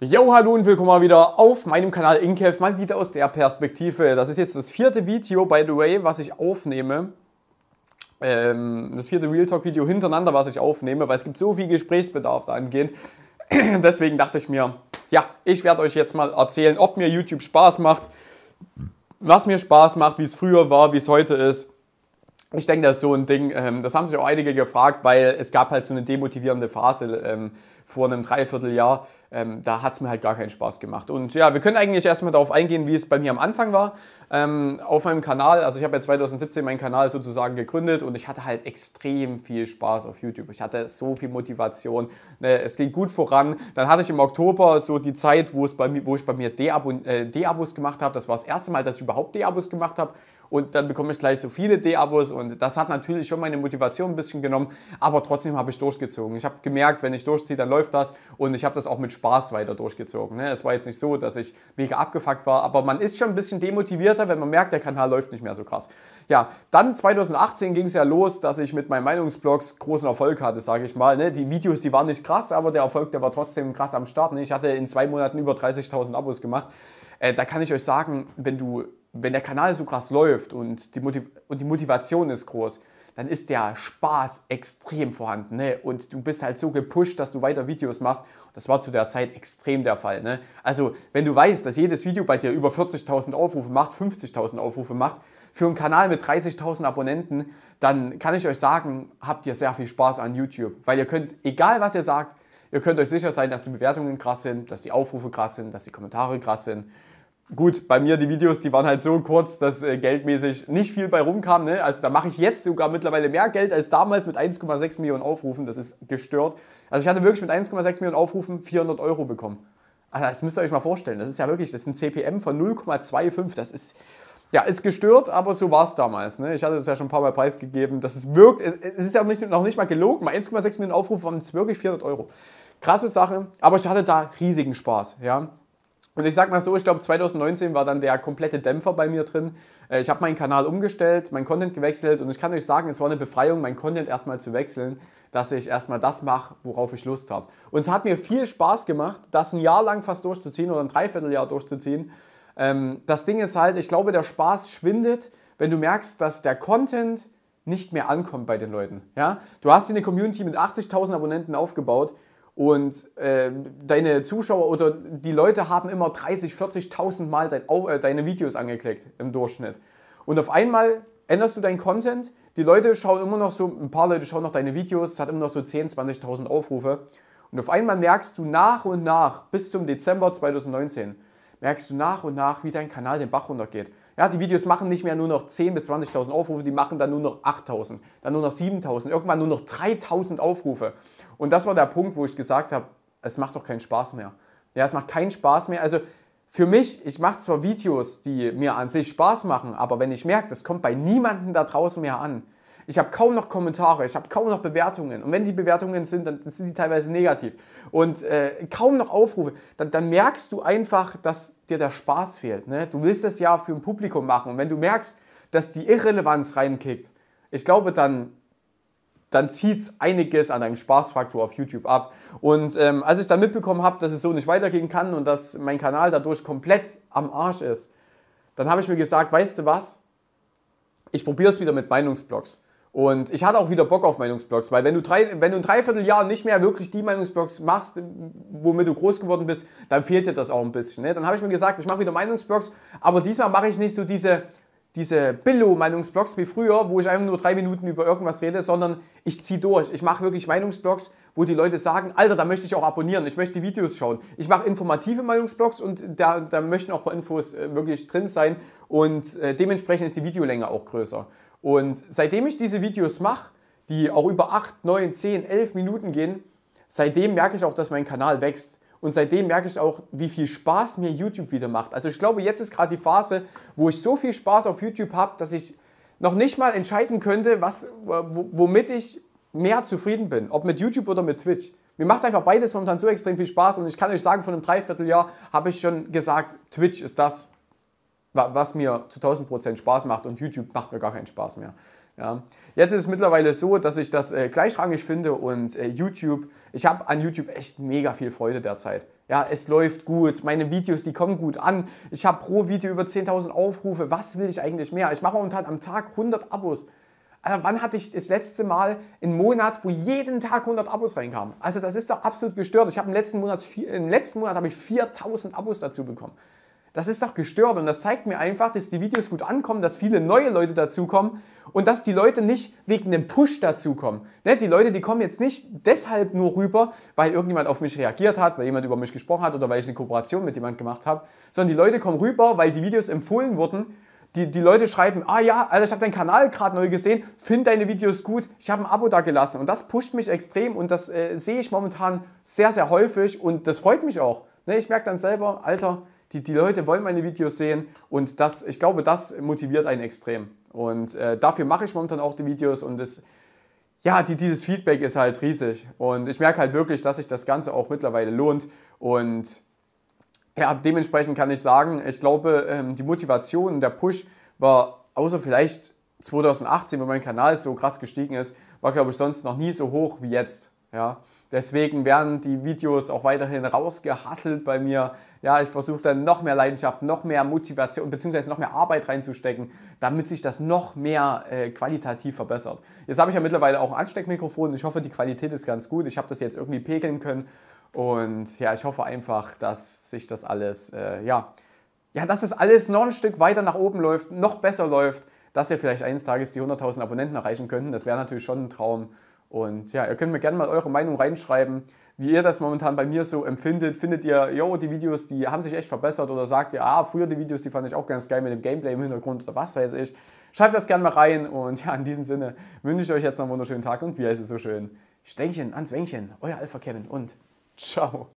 Jo, hallo und willkommen mal wieder auf meinem Kanal Inkev, mal wieder aus der Perspektive. Das ist jetzt das vierte Video, by the way, was ich aufnehme. Ähm, das vierte Real Talk Video hintereinander, was ich aufnehme, weil es gibt so viel Gesprächsbedarf dahingehend. Deswegen dachte ich mir, ja, ich werde euch jetzt mal erzählen, ob mir YouTube Spaß macht, was mir Spaß macht, wie es früher war, wie es heute ist ich denke, das ist so ein Ding, ähm, das haben sich auch einige gefragt, weil es gab halt so eine demotivierende Phase ähm, vor einem Dreivierteljahr. Ähm, da hat es mir halt gar keinen Spaß gemacht. Und ja, wir können eigentlich erstmal darauf eingehen, wie es bei mir am Anfang war. auf meinem Kanal, also ich habe ja 2017 meinen Kanal sozusagen gegründet und ich hatte halt extrem viel Spaß auf YouTube. Ich hatte so viel Motivation. Ne, es ging gut voran. Dann hatte ich im Oktober so die Zeit, wo, es bei mir, wo ich bei mir D-Abos äh, gemacht habe. Das war das erste Mal, dass ich überhaupt D-Abos gemacht habe und dann bekomme ich gleich so viele D-Abos und das hat natürlich schon meine Motivation ein bisschen genommen, aber trotzdem habe ich durchgezogen. Ich habe gemerkt, wenn ich durchziehe, dann läuft das und ich habe das auch mit Spaß weiter durchgezogen. Ne? Es war jetzt nicht so, dass ich mega abgefuckt war, aber man ist schon ein bisschen demotivierter, wenn man merkt, der Kanal läuft nicht mehr so krass. Ja, dann 2018 ging es ja los, dass ich mit meinen Meinungsblogs großen Erfolg hatte, sage ich mal. Ne? Die Videos, die waren nicht krass, aber der Erfolg, der war trotzdem krass am Start. Ne? Ich hatte in zwei Monaten über 30.000 Abos gemacht. Äh, da kann ich euch sagen, wenn du wenn der Kanal so krass läuft und die, Motiv und die Motivation ist groß, dann ist der Spaß extrem vorhanden. Ne? Und du bist halt so gepusht, dass du weiter Videos machst. Das war zu der Zeit extrem der Fall. Ne? Also, wenn du weißt, dass jedes Video bei dir über 40.000 Aufrufe macht, 50.000 Aufrufe macht, für einen Kanal mit 30.000 Abonnenten, dann kann ich euch sagen, habt ihr sehr viel Spaß an YouTube. Weil ihr könnt, egal was ihr sagt, ihr könnt euch sicher sein, dass die Bewertungen krass sind, dass die Aufrufe krass sind, dass die Kommentare krass sind gut, bei mir die Videos, die waren halt so kurz, dass äh, geldmäßig nicht viel bei rumkam. Ne? Also da mache ich jetzt sogar mittlerweile mehr Geld als damals mit 1,6 Millionen Aufrufen. Das ist gestört. Also ich hatte wirklich mit 1,6 Millionen Aufrufen 400 Euro bekommen. Also das müsst ihr euch mal vorstellen. Das ist ja wirklich, das ist ein CPM von 0,25. Das ist, ja, ist gestört, aber so war es damals. Ne? Ich hatte es ja schon ein paar Mal preisgegeben. Das ist wirkt, es ist ja nicht, noch nicht mal gelogen. Bei 1,6 Millionen Aufrufen waren es wirklich 400 Euro. Krasse Sache, aber ich hatte da riesigen Spaß. Ja? Und ich sag mal so, ich glaube 2019 war dann der komplette Dämpfer bei mir drin. Äh, ich habe meinen Kanal umgestellt, meinen Content gewechselt und ich kann euch sagen, es war eine Befreiung, meinen Content erstmal zu wechseln, dass ich erstmal das mache, worauf ich Lust habe. Und es hat mir viel Spaß gemacht, das ein Jahr lang fast durchzuziehen oder ein Dreivierteljahr durchzuziehen. Ähm, das Ding ist halt, ich glaube, der Spaß schwindet, wenn du merkst, dass der Content nicht mehr ankommt bei den Leuten. Ja? Du hast dir eine Community mit 80.000 Abonnenten aufgebaut und äh, deine Zuschauer oder die Leute haben immer 30, 40.000 Mal dein, äh, deine Videos angeklickt im Durchschnitt. Und auf einmal änderst du deinen Content, die Leute schauen immer noch so, ein paar Leute schauen noch deine Videos, es hat immer noch so 10, 20.000 Aufrufe. Und auf einmal merkst du nach und nach bis zum Dezember 2019, merkst du nach und nach, wie dein Kanal den Bach runtergeht. Ja, die Videos machen nicht mehr nur noch 10.000 bis 20.000 Aufrufe, die machen dann nur noch 8.000, dann nur noch 7.000, irgendwann nur noch 3.000 Aufrufe. Und das war der Punkt, wo ich gesagt habe, es macht doch keinen Spaß mehr. Ja, es macht keinen Spaß mehr. Also für mich, ich mache zwar Videos, die mir an sich Spaß machen, aber wenn ich merke, das kommt bei niemandem da draußen mehr an, ich habe kaum noch Kommentare, ich habe kaum noch Bewertungen. Und wenn die Bewertungen sind, dann sind die teilweise negativ. Und äh, kaum noch Aufrufe. Dann, dann, merkst du einfach, dass dir der Spaß fehlt. Ne? Du willst das ja für ein Publikum machen. Und wenn du merkst, dass die Irrelevanz reinkickt, ich glaube, dann, dann zieht es einiges an deinem Spaßfaktor auf YouTube ab. Und ähm, als ich dann mitbekommen habe, dass es so nicht weitergehen kann und dass mein Kanal dadurch komplett am Arsch ist, dann habe ich mir gesagt, weißt du was? Ich probiere es wieder mit Meinungsblogs. Und ich hatte auch wieder Bock auf Meinungsblogs, weil wenn du, drei, wenn du ein Dreivierteljahr nicht mehr wirklich die Meinungsblogs machst, womit du groß geworden bist, dann fehlt dir das auch ein bisschen. Ne? Dann habe ich mir gesagt, ich mache wieder Meinungsblogs, aber diesmal mache ich nicht so diese diese Billo-Meinungsblogs wie früher, wo ich einfach nur drei Minuten über irgendwas rede, sondern ich ziehe durch. Ich mache wirklich Meinungsblogs, wo die Leute sagen, Alter, da möchte ich auch abonnieren, ich möchte die Videos schauen. Ich mache informative Meinungsblogs und da, da möchten auch ein paar Infos äh, wirklich drin sein und äh, dementsprechend ist die Videolänge auch größer. Und seitdem ich diese Videos mache, die auch über 8, 9, 10, 11 Minuten gehen, seitdem merke ich auch, dass mein Kanal wächst. Und seitdem merke ich auch, wie viel Spaß mir YouTube wieder macht. Also ich glaube, jetzt ist gerade die Phase, wo ich so viel Spaß auf YouTube habe, dass ich noch nicht mal entscheiden könnte, was, womit ich mehr zufrieden bin. Ob mit YouTube oder mit Twitch. Mir macht einfach beides momentan so extrem viel Spaß und ich kann euch sagen, von einem Dreivierteljahr habe ich schon gesagt, Twitch ist das, was mir zu 1000% Spaß macht und YouTube macht mir gar keinen Spaß mehr. Ja. Jetzt ist es mittlerweile so, dass ich das äh, gleichrangig finde und äh, YouTube, ich habe an YouTube echt mega viel Freude derzeit. Ja, es läuft gut, meine Videos, die kommen gut an. Ich habe pro Video über 10.000 Aufrufe. Was will ich eigentlich mehr? Ich mache momentan am Tag 100 Abos. Also wann hatte ich das letzte Mal einen Monat, wo jeden Tag 100 Abos reinkamen? Also das ist doch absolut gestört. Ich habe im letzten Monat, im letzten Monat habe ich 4.000 Abos dazu bekommen. Das ist doch gestört und das zeigt mir einfach, dass die Videos gut ankommen, dass viele neue Leute dazukommen und dass die Leute nicht wegen einem Push dazukommen. Ne, die Leute, die kommen jetzt nicht deshalb nur rüber, weil irgendjemand auf mich reagiert hat, weil jemand über mich gesprochen hat oder weil ich eine Kooperation mit jemandem gemacht habe, sondern die Leute kommen rüber, weil die Videos empfohlen wurden. Die, die Leute schreiben, ah ja, Alter, ich habe deinen Kanal gerade neu gesehen, finde deine Videos gut, ich habe ein Abo da gelassen. Und das pusht mich extrem und das äh, sehe ich momentan sehr, sehr häufig und das freut mich auch. Ne? Ich merke dann selber, Alter, die, die Leute wollen meine Videos sehen und das, ich glaube, das motiviert einen extrem. Und äh, dafür mache ich momentan auch die Videos und das, ja, die, dieses Feedback ist halt riesig. Und ich merke halt wirklich, dass sich das Ganze auch mittlerweile lohnt. Und ja, dementsprechend kann ich sagen, ich glaube, ähm, die Motivation, der Push war, außer vielleicht 2018, wo mein Kanal so krass gestiegen ist, war, glaube ich, sonst noch nie so hoch wie jetzt. Ja, deswegen werden die Videos auch weiterhin rausgehasselt bei mir. Ja, ich versuche dann noch mehr Leidenschaft, noch mehr Motivation bzw. noch mehr Arbeit reinzustecken, damit sich das noch mehr äh, qualitativ verbessert. Jetzt habe ich ja mittlerweile auch ein Ansteckmikrofon. Ich hoffe, die Qualität ist ganz gut. Ich habe das jetzt irgendwie pegeln können. Und ja, ich hoffe einfach, dass sich das alles, äh, ja, ja, dass das alles noch ein Stück weiter nach oben läuft, noch besser läuft, dass wir vielleicht eines Tages die 100.000 Abonnenten erreichen könnten. Das wäre natürlich schon ein Traum. Und ja, ihr könnt mir gerne mal eure Meinung reinschreiben, wie ihr das momentan bei mir so empfindet. Findet ihr, jo, die Videos, die haben sich echt verbessert oder sagt ihr, ah, früher die Videos, die fand ich auch ganz geil mit dem Gameplay im Hintergrund oder was weiß ich. Schreibt das gerne mal rein und ja, in diesem Sinne wünsche ich euch jetzt noch einen wunderschönen Tag und wie heißt es so schön? Stänkchen ans Wänkchen, euer Alpha Kevin und ciao.